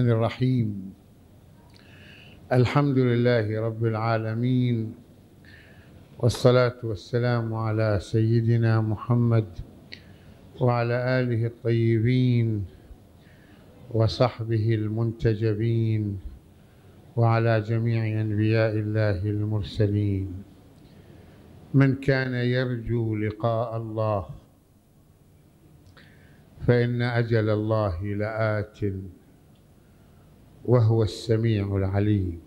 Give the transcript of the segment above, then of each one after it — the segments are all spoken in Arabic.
الرحمن الرحيم الحمد لله رب العالمين والصلاة والسلام على سيدنا محمد وعلى آله الطيبين وصحبه المنتجبين وعلى جميع أنبياء الله المرسلين من كان يرجو لقاء الله فإن أجل الله لآتٍ وهو السميع العليم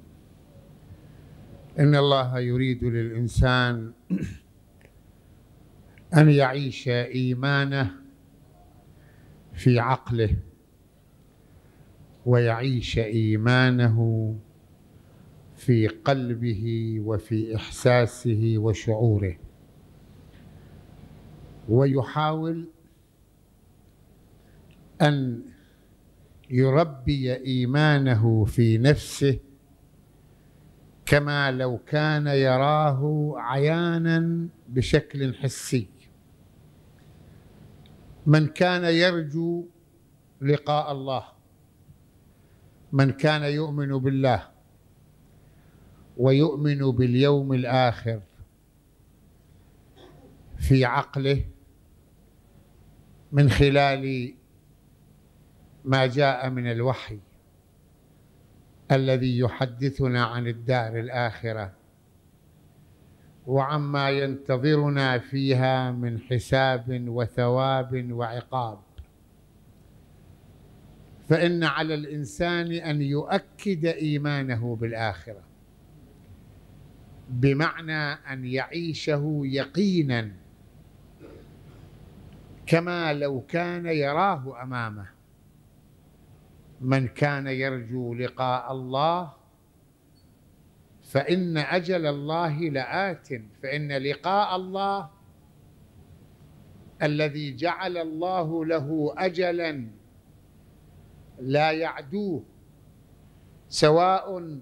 ان الله يريد للانسان ان يعيش ايمانه في عقله ويعيش ايمانه في قلبه وفي احساسه وشعوره ويحاول ان يربي ايمانه في نفسه كما لو كان يراه عيانا بشكل حسي من كان يرجو لقاء الله من كان يؤمن بالله ويؤمن باليوم الاخر في عقله من خلال ما جاء من الوحي الذي يحدثنا عن الدار الاخره وعما ينتظرنا فيها من حساب وثواب وعقاب فان على الانسان ان يؤكد ايمانه بالاخره بمعنى ان يعيشه يقينا كما لو كان يراه امامه من كان يرجو لقاء الله فإن أجل الله لآت فإن لقاء الله الذي جعل الله له أجلا لا يعدوه سواء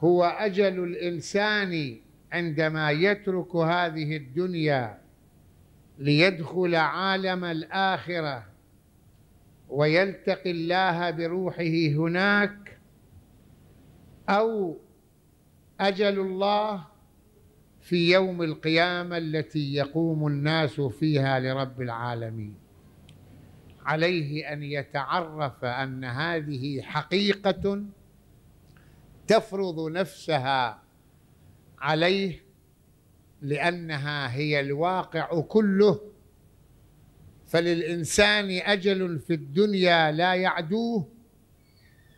هو أجل الإنسان عندما يترك هذه الدنيا ليدخل عالم الآخرة ويلتقي الله بروحه هناك او اجل الله في يوم القيامه التي يقوم الناس فيها لرب العالمين عليه ان يتعرف ان هذه حقيقه تفرض نفسها عليه لانها هي الواقع كله فللإنسان أجل في الدنيا لا يعدوه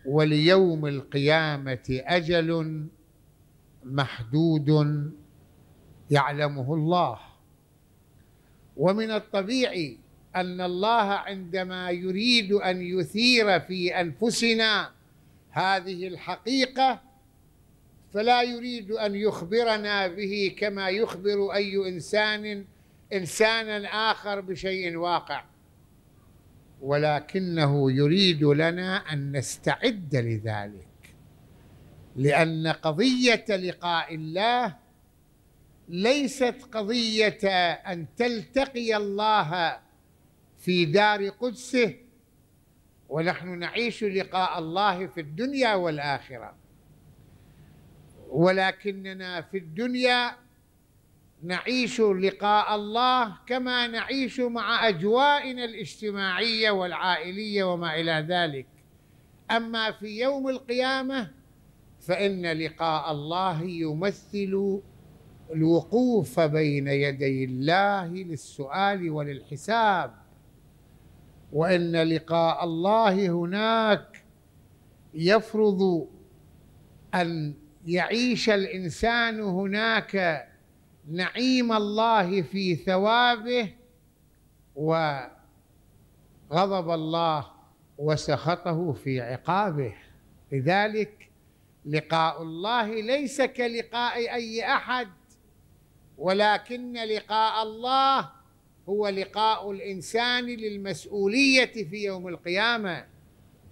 وليوم القيامة أجل محدود يعلمه الله ومن الطبيعي ان الله عندما يريد ان يثير في انفسنا هذه الحقيقه فلا يريد ان يخبرنا به كما يخبر اي انسان انسانا اخر بشيء واقع ولكنه يريد لنا ان نستعد لذلك لان قضيه لقاء الله ليست قضيه ان تلتقي الله في دار قدسه ونحن نعيش لقاء الله في الدنيا والاخره ولكننا في الدنيا نعيش لقاء الله كما نعيش مع اجوائنا الاجتماعيه والعائليه وما الى ذلك اما في يوم القيامه فان لقاء الله يمثل الوقوف بين يدي الله للسؤال وللحساب وان لقاء الله هناك يفرض ان يعيش الانسان هناك نعيم الله في ثوابه وغضب الله وسخطه في عقابه لذلك لقاء الله ليس كلقاء اي احد ولكن لقاء الله هو لقاء الانسان للمسؤوليه في يوم القيامه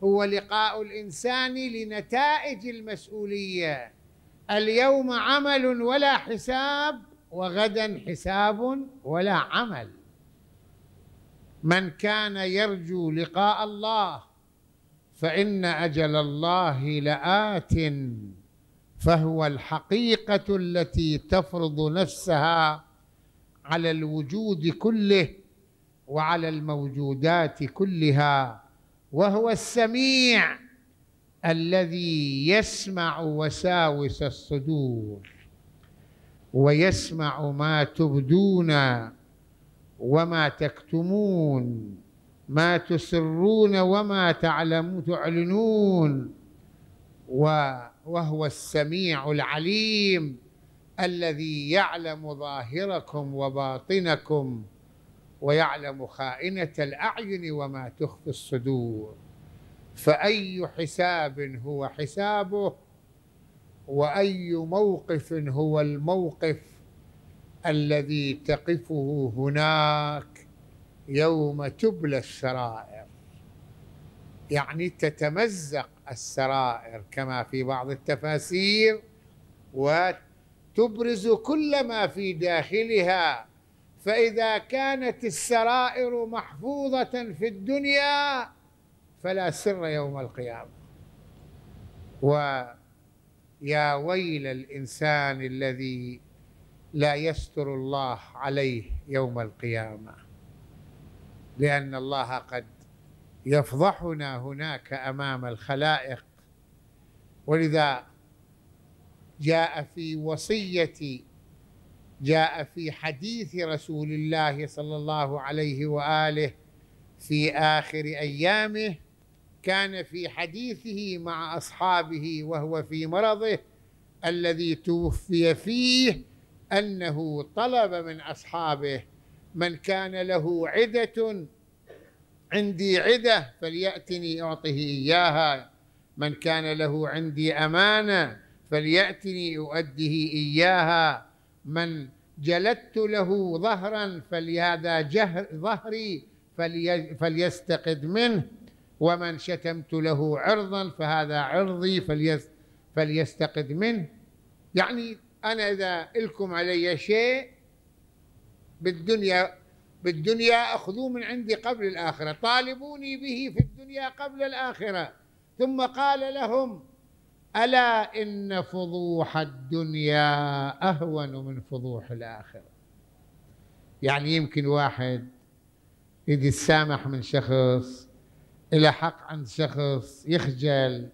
هو لقاء الانسان لنتائج المسؤوليه اليوم عمل ولا حساب وغدا حساب ولا عمل من كان يرجو لقاء الله فان اجل الله لات فهو الحقيقه التي تفرض نفسها على الوجود كله وعلى الموجودات كلها وهو السميع الذي يسمع وساوس الصدور ويسمع ما تبدون وما تكتمون ما تسرون وما تعلم تعلنون وهو السميع العليم الذي يعلم ظاهركم وباطنكم ويعلم خائنة الأعين وما تخفي الصدور فأي حساب هو حسابه واي موقف هو الموقف الذي تقفه هناك يوم تبلى السرائر يعني تتمزق السرائر كما في بعض التفاسير وتبرز كل ما في داخلها فاذا كانت السرائر محفوظه في الدنيا فلا سر يوم القيامه و يا ويل الانسان الذي لا يستر الله عليه يوم القيامه لان الله قد يفضحنا هناك امام الخلائق ولذا جاء في وصيه جاء في حديث رسول الله صلى الله عليه واله في اخر ايامه كان في حديثه مع اصحابه وهو في مرضه الذي توفي فيه انه طلب من اصحابه من كان له عده عندي عده فلياتني اعطه اياها من كان له عندي امانه فلياتني اؤديه اياها من جلدت له ظهرا فلهذا جهر ظهري فلي فليستقد منه ومن شتمت له عرضا فهذا عرضي فليس فليستقد منه يعني أنا إذا إلكم علي شيء بالدنيا بالدنيا أخذوه من عندي قبل الآخرة طالبوني به في الدنيا قبل الآخرة ثم قال لهم ألا إن فضوح الدنيا أهون من فضوح الآخرة يعني يمكن واحد يجي يتسامح من شخص إلى حق عند شخص يخجل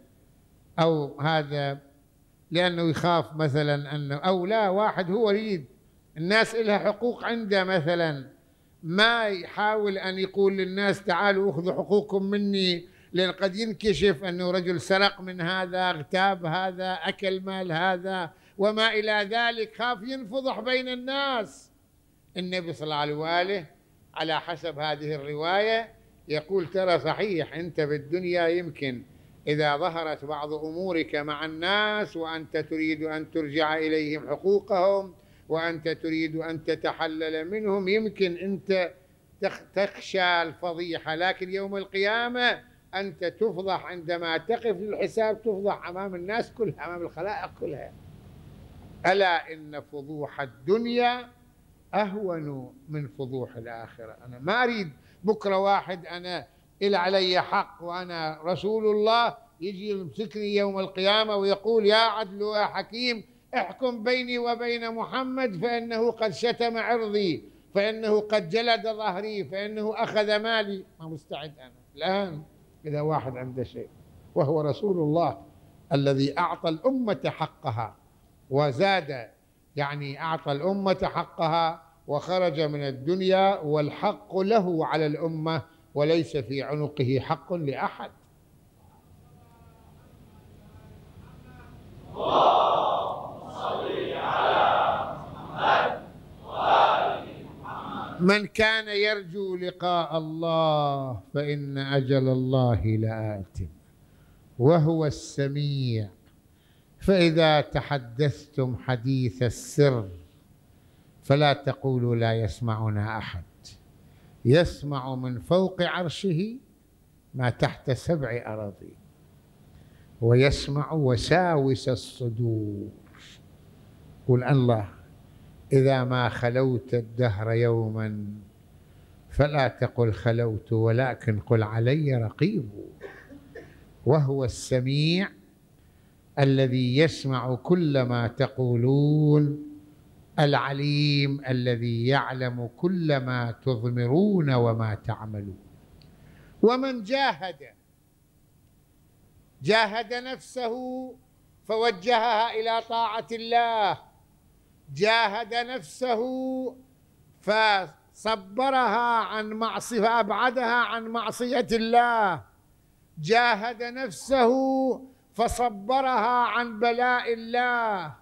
أو هذا لأنه يخاف مثلا أنه أو لا واحد هو يريد الناس لها حقوق عنده مثلا ما يحاول أن يقول للناس تعالوا أخذوا حقوقكم مني لأن قد ينكشف أنه رجل سرق من هذا اغتاب هذا أكل مال هذا وما إلى ذلك خاف ينفضح بين الناس النبي صلى الله عليه وآله على حسب هذه الرواية يقول ترى صحيح أنت في الدنيا يمكن إذا ظهرت بعض أمورك مع الناس وأنت تريد أن ترجع إليهم حقوقهم وأنت تريد أن تتحلل منهم يمكن أنت تخشى الفضيحة لكن يوم القيامة أنت تفضح عندما تقف للحساب تفضح أمام الناس كلها أمام الخلائق كلها ألا إن فضوح الدنيا أهون من فضوح الآخرة أنا ما أريد بكرة واحد أنا إلى علي حق وأنا رسول الله يجي يمسكني يوم القيامة ويقول يا عدل يا حكيم احكم بيني وبين محمد فإنه قد شتم عرضي فإنه قد جلد ظهري فإنه أخذ مالي ما مستعد أنا الآن إذا واحد عنده شيء وهو رسول الله الذي أعطى الأمة حقها وزاد يعني أعطى الأمة حقها وخرج من الدنيا والحق له على الأمة وليس في عنقه حق لأحد من كان يرجو لقاء الله فإن أجل الله لآت وهو السميع فإذا تحدثتم حديث السر فلا تقولوا لا يسمعنا احد يسمع من فوق عرشه ما تحت سبع اراضي ويسمع وساوس الصدور قل الله اذا ما خلوت الدهر يوما فلا تقل خلوت ولكن قل علي رقيب وهو السميع الذي يسمع كل ما تقولون العليم الذي يعلم كل ما تضمرون وما تعملون ومن جاهد جاهد نفسه فوجهها الى طاعه الله جاهد نفسه فصبرها عن معصيه فابعدها عن معصيه الله جاهد نفسه فصبرها عن بلاء الله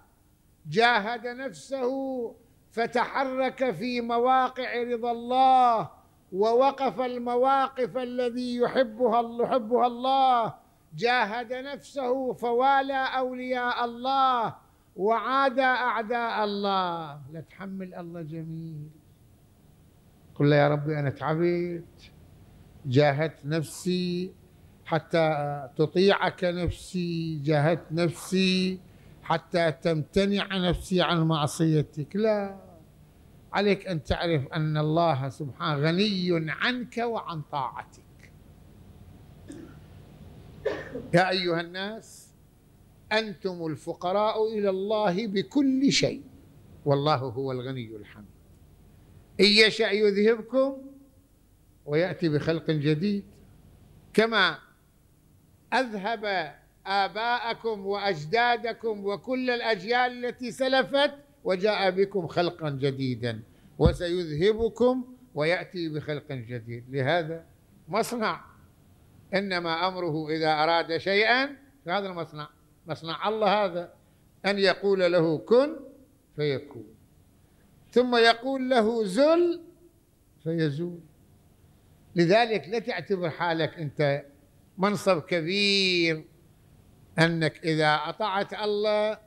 جاهد نفسه فتحرك في مواقع رضا الله ووقف المواقف الذي يحبها يحبها الله جاهد نفسه فوالى اولياء الله وعادى اعداء الله لا تحمل الله جميل قل له يا ربي انا تعبت جاهدت نفسي حتى تطيعك نفسي جاهدت نفسي حتى تمتنع نفسي عن معصيتك لا عليك أن تعرف أن الله سبحانه غني عنك وعن طاعتك يا أيها الناس أنتم الفقراء إلى الله بكل شيء والله هو الغني الحميد إن يشأ يذهبكم ويأتي بخلق جديد كما أذهب آباءكم وأجدادكم وكل الأجيال التي سلفت وجاء بكم خلقا جديدا وسيذهبكم ويأتي بخلق جديد لهذا مصنع إنما أمره إذا أراد شيئا هذا المصنع مصنع الله هذا أن يقول له كن فيكون ثم يقول له زل فيزول لذلك لا تعتبر حالك أنت منصب كبير أنك إذا أطعت الله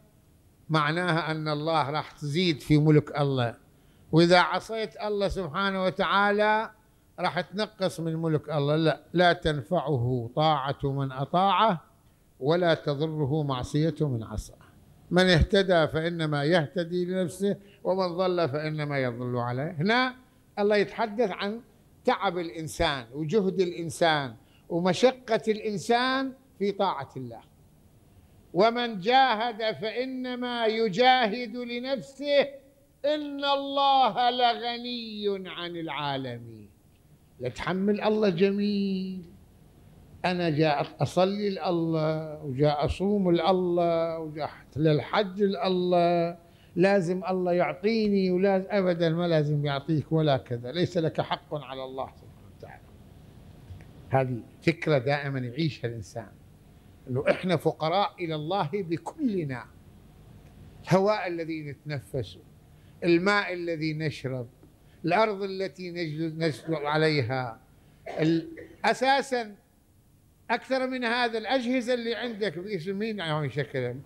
معناها أن الله راح تزيد في ملك الله وإذا عصيت الله سبحانه وتعالى راح تنقص من ملك الله لا لا تنفعه طاعة من أطاعه ولا تضره معصية من عصاه من اهتدى فإنما يهتدي لنفسه ومن ضل فإنما يضل عليه هنا الله يتحدث عن تعب الإنسان وجهد الإنسان ومشقة الإنسان في طاعة الله ومن جاهد فإنما يجاهد لنفسه إن الله لغني عن العالمين لتحمل الله جميل أنا جاء أصلي لله وجاء أصوم لله وجاء للحج لله لازم الله يعطيني ولازم أبدا ما لازم يعطيك ولا كذا ليس لك حق على الله سبحانه وتعالى هذه فكرة دائما يعيشها الإنسان انه احنا فقراء الى الله بكلنا الهواء الذي نتنفسه الماء الذي نشرب الارض التي نجلس عليها اساسا اكثر من هذا الاجهزه اللي عندك مين يعني شكلا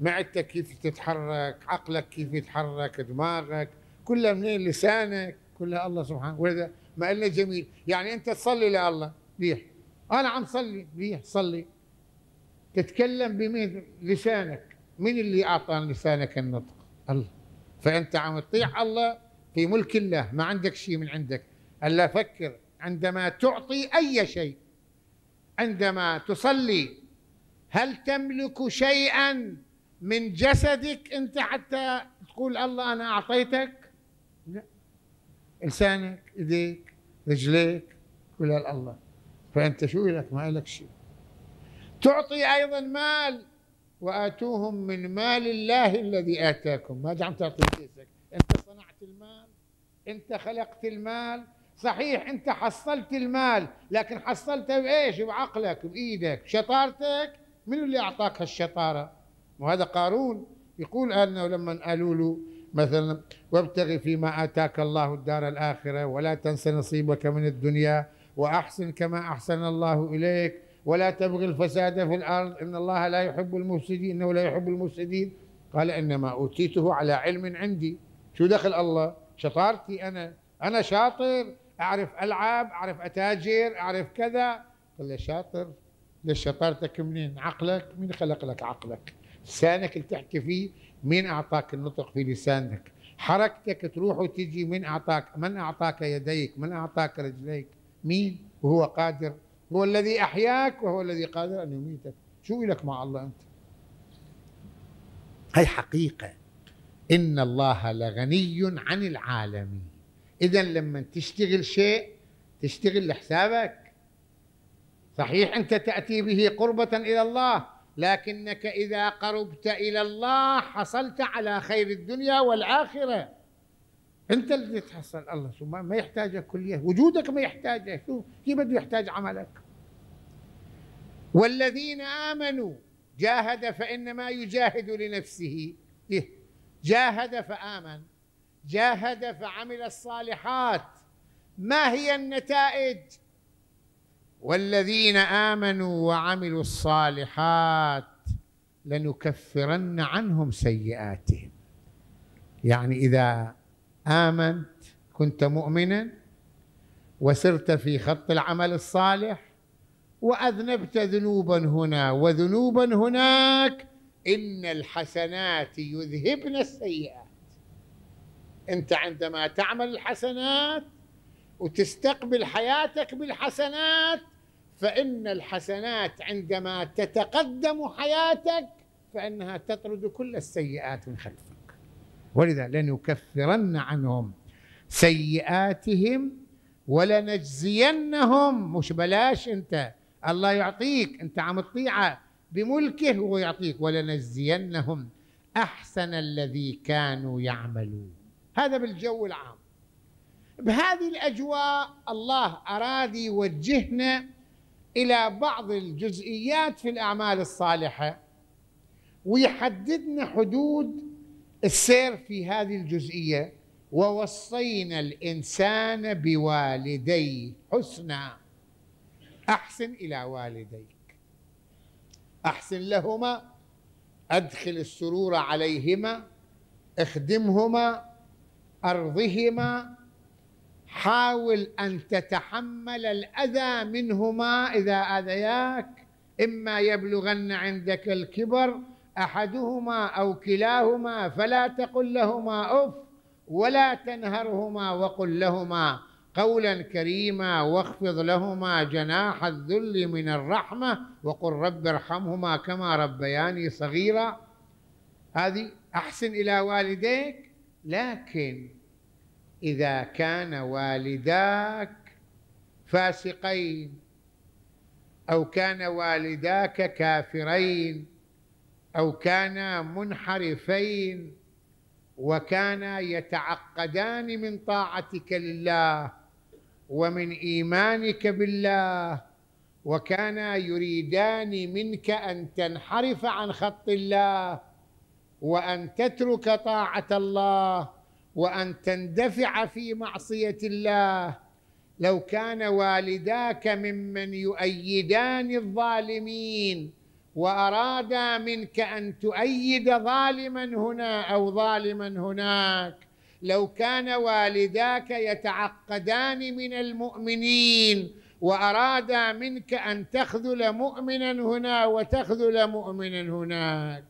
معدتك كيف تتحرك عقلك كيف يتحرك دماغك كلها منين لسانك كلها الله سبحانه واذا ما قلنا جميل يعني انت تصلي لله ليه انا عم صلي ليه صلي تتكلم بمين لسانك من اللي أعطى لسانك النطق الله فأنت عم تطيع الله في ملك الله ما عندك شيء من عندك ألا فكر عندما تعطي أي شيء عندما تصلي هل تملك شيئا من جسدك أنت حتى تقول الله أنا أعطيتك لا لسانك إيديك رجليك كلها الله فأنت شو لك ما لك شيء تعطي أيضا مال وآتوهم من مال الله الذي آتاكم ما دام تعطي كيسك أنت صنعت المال أنت خلقت المال صحيح أنت حصلت المال لكن حصلته بإيش بعقلك بإيدك شطارتك من اللي أعطاك هالشطارة وهذا قارون يقول أنه لما قالوا له مثلا وابتغ فيما آتاك الله الدار الآخرة ولا تنس نصيبك من الدنيا وأحسن كما أحسن الله إليك ولا تبغي الفساد في الأرض إن الله لا يحب المفسدين إنه لا يحب المفسدين قال إنما أوتيته على علم عندي شو دخل الله شطارتي أنا أنا شاطر أعرف ألعب أعرف أتاجر أعرف كذا قال له شاطر ليش شطارتك منين عقلك مين خلق لك عقلك لسانك اللي تحكي فيه مين أعطاك النطق في لسانك حركتك تروح وتجي من أعطاك من أعطاك يديك من أعطاك رجليك مين وهو قادر هو الذي أحياك وهو الذي قادر أن يميتك شو لك مع الله أنت هاي حقيقة إن الله لغني عن العالمين إذا لما تشتغل شيء تشتغل لحسابك صحيح أنت تأتي به قربة إلى الله لكنك إذا قربت إلى الله حصلت على خير الدنيا والآخرة انت اللي تحصل الله شو ما يحتاجك كليه وجودك ما يحتاجه شو كيف بده يحتاج عملك والذين امنوا جاهد فانما يجاهد لنفسه إيه؟ جاهد فامن جاهد فعمل الصالحات ما هي النتائج والذين امنوا وعملوا الصالحات لنكفرن عنهم سيئاتهم يعني اذا آمنت كنت مؤمنا وسرت في خط العمل الصالح وأذنبت ذنوبا هنا وذنوبا هناك إن الحسنات يذهبن السيئات أنت عندما تعمل الحسنات وتستقبل حياتك بالحسنات فإن الحسنات عندما تتقدم حياتك فإنها تطرد كل السيئات من خلفك ولذا لنكفرن عنهم سيئاتهم ولنجزينهم مش بلاش انت الله يعطيك انت عم تطيعه بملكه هو يعطيك ولنجزينهم احسن الذي كانوا يعملون هذا بالجو العام بهذه الاجواء الله اراد يوجهنا الى بعض الجزئيات في الاعمال الصالحه ويحددنا حدود السير في هذه الجزئيه ووصينا الانسان بوالديه حسنا احسن الى والديك احسن لهما ادخل السرور عليهما اخدمهما ارضهما حاول ان تتحمل الاذى منهما اذا اذياك اما يبلغن عندك الكبر احدهما او كلاهما فلا تقل لهما اف ولا تنهرهما وقل لهما قولا كريما واخفض لهما جناح الذل من الرحمه وقل رب ارحمهما كما ربياني صغيرا هذه احسن الى والديك لكن اذا كان والداك فاسقين او كان والداك كافرين أو كانا منحرفين وكانا يتعقدان من طاعتك لله ومن إيمانك بالله وكانا يريدان منك أن تنحرف عن خط الله وأن تترك طاعة الله وأن تندفع في معصية الله لو كان والداك ممن يؤيدان الظالمين واراد منك ان تؤيد ظالما هنا او ظالما هناك لو كان والداك يتعقدان من المؤمنين واراد منك ان تخذل مؤمنا هنا وتخذل مؤمنا هناك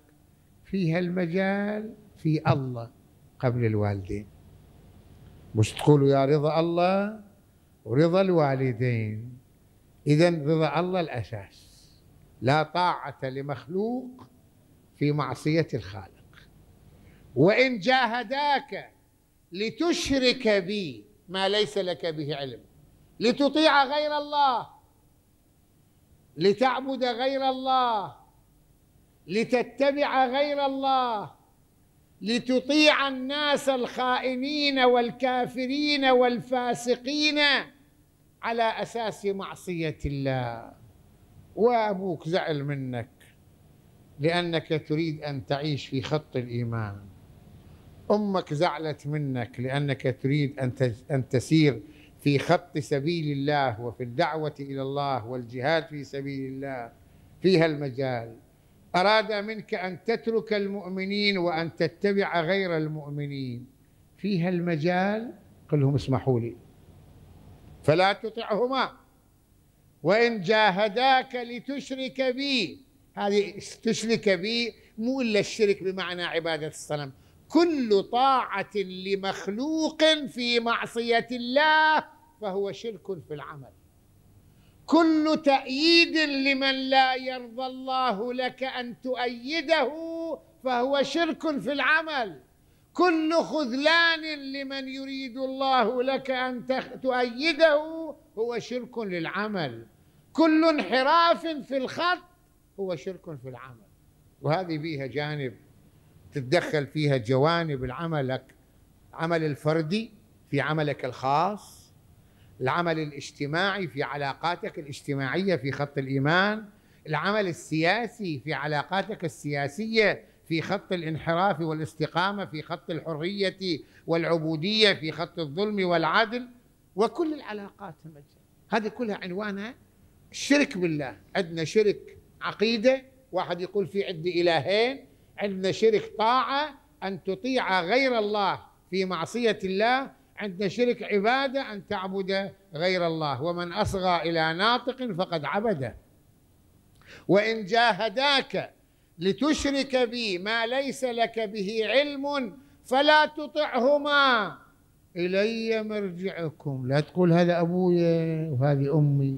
فيها المجال في الله قبل الوالدين مش تقولوا يا رضا الله ورضا الوالدين اذا رضا الله الاساس لا طاعة لمخلوق في معصية الخالق وإن جاهداك لتشرك بي ما ليس لك به علم لتطيع غير الله لتعبد غير الله لتتبع غير الله لتطيع الناس الخائنين والكافرين والفاسقين على اساس معصيه الله وأبوك زعل منك لأنك تريد أن تعيش في خط الإيمان أمك زعلت منك لأنك تريد أن أن تسير في خط سبيل الله وفي الدعوة إلى الله والجهاد في سبيل الله فيها المجال أراد منك أن تترك المؤمنين وأن تتبع غير المؤمنين فيها المجال قل لهم اسمحوا لي فلا تطعهما وإن جاهداك لتشرك بي هذه تشرك بي مو إلا الشرك بمعنى عبادة الصنم كل طاعة لمخلوق في معصية الله فهو شرك في العمل كل تأييد لمن لا يرضى الله لك أن تؤيده فهو شرك في العمل كل خذلان لمن يريد الله لك أن تؤيده هو شرك للعمل كل انحراف في الخط هو شرك في العمل وهذه فيها جانب تتدخل فيها جوانب عملك عمل الفردي في عملك الخاص العمل الاجتماعي في علاقاتك الاجتماعية في خط الإيمان العمل السياسي في علاقاتك السياسية في خط الانحراف والاستقامة في خط الحرية والعبودية في خط الظلم والعدل وكل العلاقات هذه كلها عنوانها الشرك بالله عندنا شرك عقيدة واحد يقول في عندي إلهين عندنا شرك طاعة أن تطيع غير الله في معصية الله عندنا شرك عبادة أن تعبد غير الله ومن أصغى إلى ناطق فقد عبده وإن جاهداك لتشرك بي ما ليس لك به علم فلا تطعهما إلي مرجعكم لا تقول هذا أبوي وهذه أمي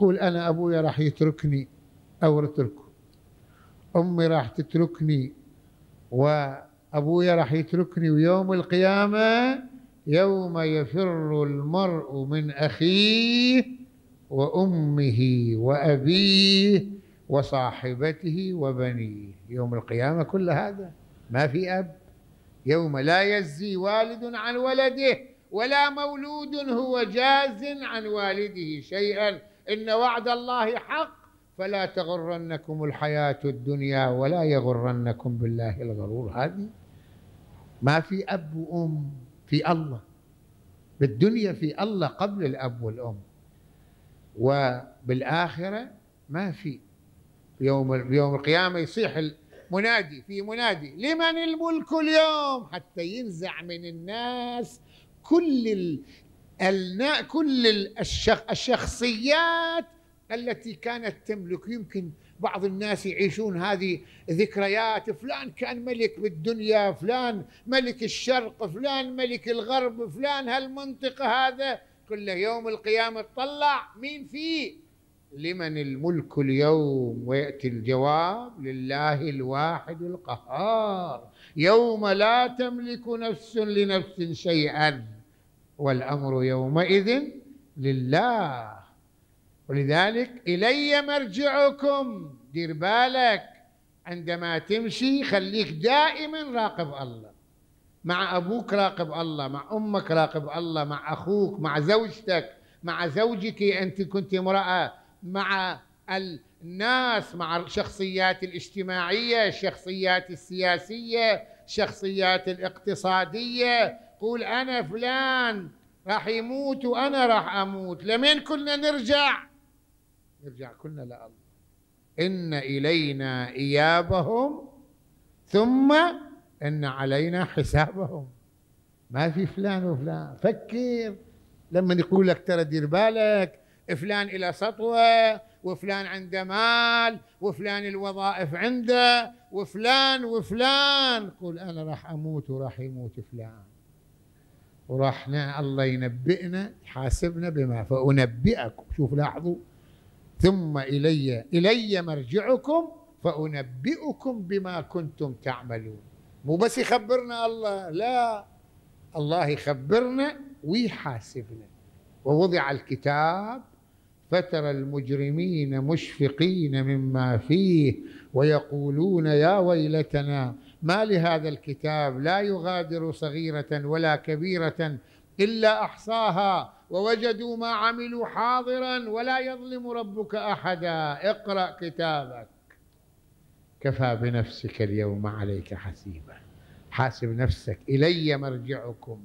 تقول أنا أبويا راح يتركني أو اتركه أمي راح تتركني وأبويا راح يتركني ويوم القيامة يوم يفر المرء من أخيه وأمه وأبيه وصاحبته وبنيه يوم القيامة كل هذا ما في أب يوم لا يزي والد عن ولده ولا مولود هو جاز عن والده شيئا إن وعد الله حق فلا تغرنكم الحياة الدنيا ولا يغرنكم بالله الغرور هذه ما في أب وأم في الله بالدنيا في الله قبل الأب والأم وبالآخرة ما في يوم يوم القيامة يصيح المنادي في منادي لمن الملك اليوم حتى ينزع من الناس كل كل الشخصيات التي كانت تملك يمكن بعض الناس يعيشون هذه ذكريات فلان كان ملك بالدنيا فلان ملك الشرق فلان ملك الغرب فلان هالمنطقة هذا كل يوم القيامة تطلع مين فيه لمن الملك اليوم ويأتي الجواب لله الواحد القهار يوم لا تملك نفس لنفس شيئا والأمر يومئذ لله ولذلك إلي مرجعكم دير بالك عندما تمشي خليك دائما راقب الله مع أبوك راقب الله مع أمك راقب الله مع أخوك مع زوجتك مع زوجك أنت كنت امرأة مع الناس مع الشخصيات الاجتماعية الشخصيات السياسية الشخصيات الاقتصادية قول أنا فلان راح يموت وأنا راح أموت لمين كلنا نرجع نرجع كلنا لله إن إلينا إيابهم ثم إن علينا حسابهم ما في فلان وفلان فكر لما يقول لك ترى دير بالك فلان إلى سطوة وفلان عنده مال وفلان الوظائف عنده وفلان وفلان قل أنا راح أموت وراح يموت فلان وراح الله ينبئنا يحاسبنا بما فأنبئكم شوف لاحظوا ثم إلي إلي مرجعكم فأنبئكم بما كنتم تعملون مو بس يخبرنا الله لا الله يخبرنا ويحاسبنا ووضع الكتاب فترى المجرمين مشفقين مما فيه ويقولون يا ويلتنا ما لهذا الكتاب لا يغادر صغيرة ولا كبيرة إلا أحصاها ووجدوا ما عملوا حاضرا ولا يظلم ربك أحدا اقرأ كتابك كفى بنفسك اليوم عليك حسيبا حاسب نفسك إلي مرجعكم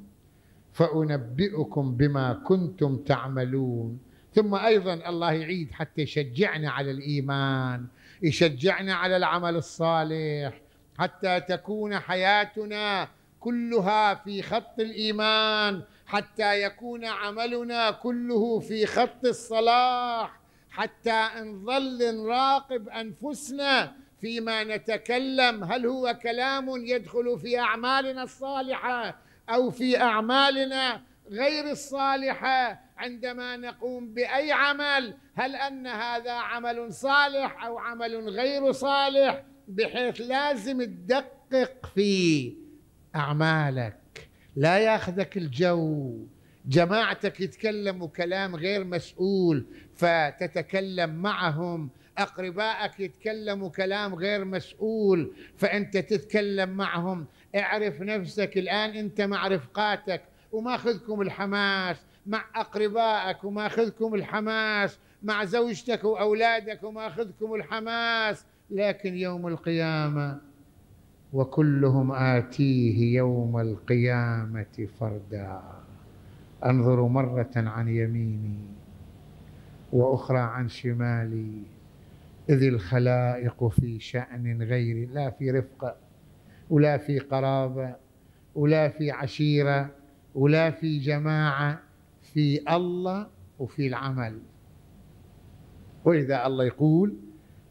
فأنبئكم بما كنتم تعملون ثم ايضا الله يعيد حتى يشجعنا على الايمان يشجعنا على العمل الصالح حتى تكون حياتنا كلها في خط الايمان حتى يكون عملنا كله في خط الصلاح حتى نظل نراقب انفسنا فيما نتكلم هل هو كلام يدخل في اعمالنا الصالحه او في اعمالنا غير الصالحه عندما نقوم باي عمل هل ان هذا عمل صالح او عمل غير صالح بحيث لازم تدقق في اعمالك لا ياخذك الجو جماعتك يتكلموا كلام غير مسؤول فتتكلم معهم أقربائك يتكلموا كلام غير مسؤول فأنت تتكلم معهم اعرف نفسك الآن أنت مع رفقاتك وماخذكم الحماس مع أقربائك وماخذكم الحماس مع زوجتك وأولادك وماخذكم الحماس لكن يوم القيامة وكلهم آتيه يوم القيامة فردا أنظر مرة عن يميني وأخرى عن شمالي إذ الخلائق في شأن غير لا في رفقة ولا في قرابة ولا في عشيرة ولا في جماعة في الله وفي العمل وإذا الله يقول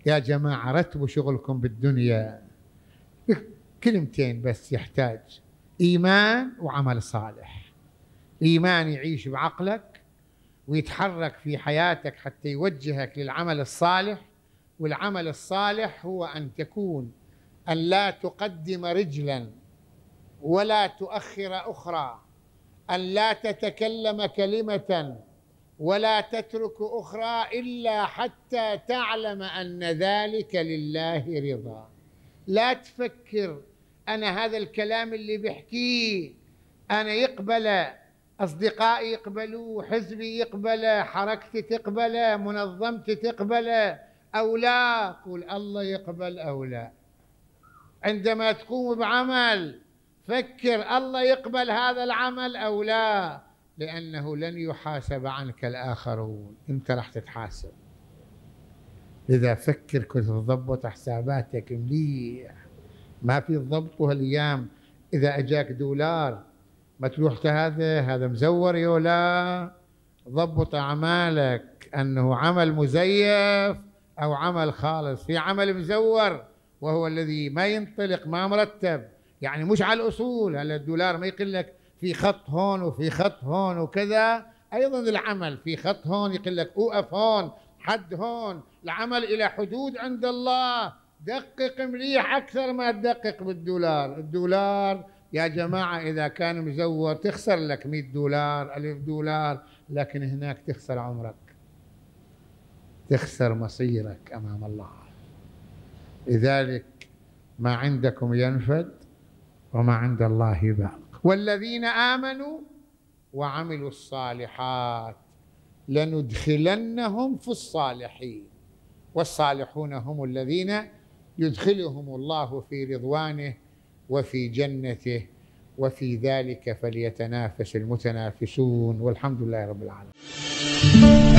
يا جماعة رتبوا شغلكم بالدنيا كلمتين بس يحتاج إيمان وعمل صالح إيمان يعيش بعقلك ويتحرك في حياتك حتى يوجهك للعمل الصالح والعمل الصالح هو أن تكون أن لا تقدم رجلا ولا تؤخر أخرى أن لا تتكلم كلمة ولا تترك أخرى إلا حتى تعلم أن ذلك لله رضا لا تفكر أنا هذا الكلام اللي بحكيه أنا يقبله أصدقائي يقبلوه حزبي يقبله حركتي تقبله منظمتي تقبله أو لا قل الله يقبل أو لا عندما تقوم بعمل فكر الله يقبل هذا العمل أو لا لأنه لن يحاسب عنك الآخرون أنت راح تتحاسب لذا فكر كنت تضبط حساباتك مليح ما في الضبط هالأيام إذا أجاك دولار ما تروح هذا هذا مزور لا ضبط أعمالك أنه عمل مزيف أو عمل خالص في عمل مزور وهو الذي ما ينطلق ما مرتب يعني مش على الأصول هلا الدولار ما يقول لك في خط هون وفي خط هون وكذا أيضا العمل في خط هون يقول لك أوقف هون حد هون العمل إلى حدود عند الله دقق مليح أكثر ما تدقق بالدولار الدولار يا جماعة إذا كان مزور تخسر لك 100 دولار ألف دولار لكن هناك تخسر عمرك تخسر مصيرك أمام الله لذلك ما عندكم ينفد وما عند الله باق والذين امنوا وعملوا الصالحات لندخلنهم في الصالحين والصالحون هم الذين يدخلهم الله في رضوانه وفي جنته وفي ذلك فليتنافس المتنافسون والحمد لله رب العالمين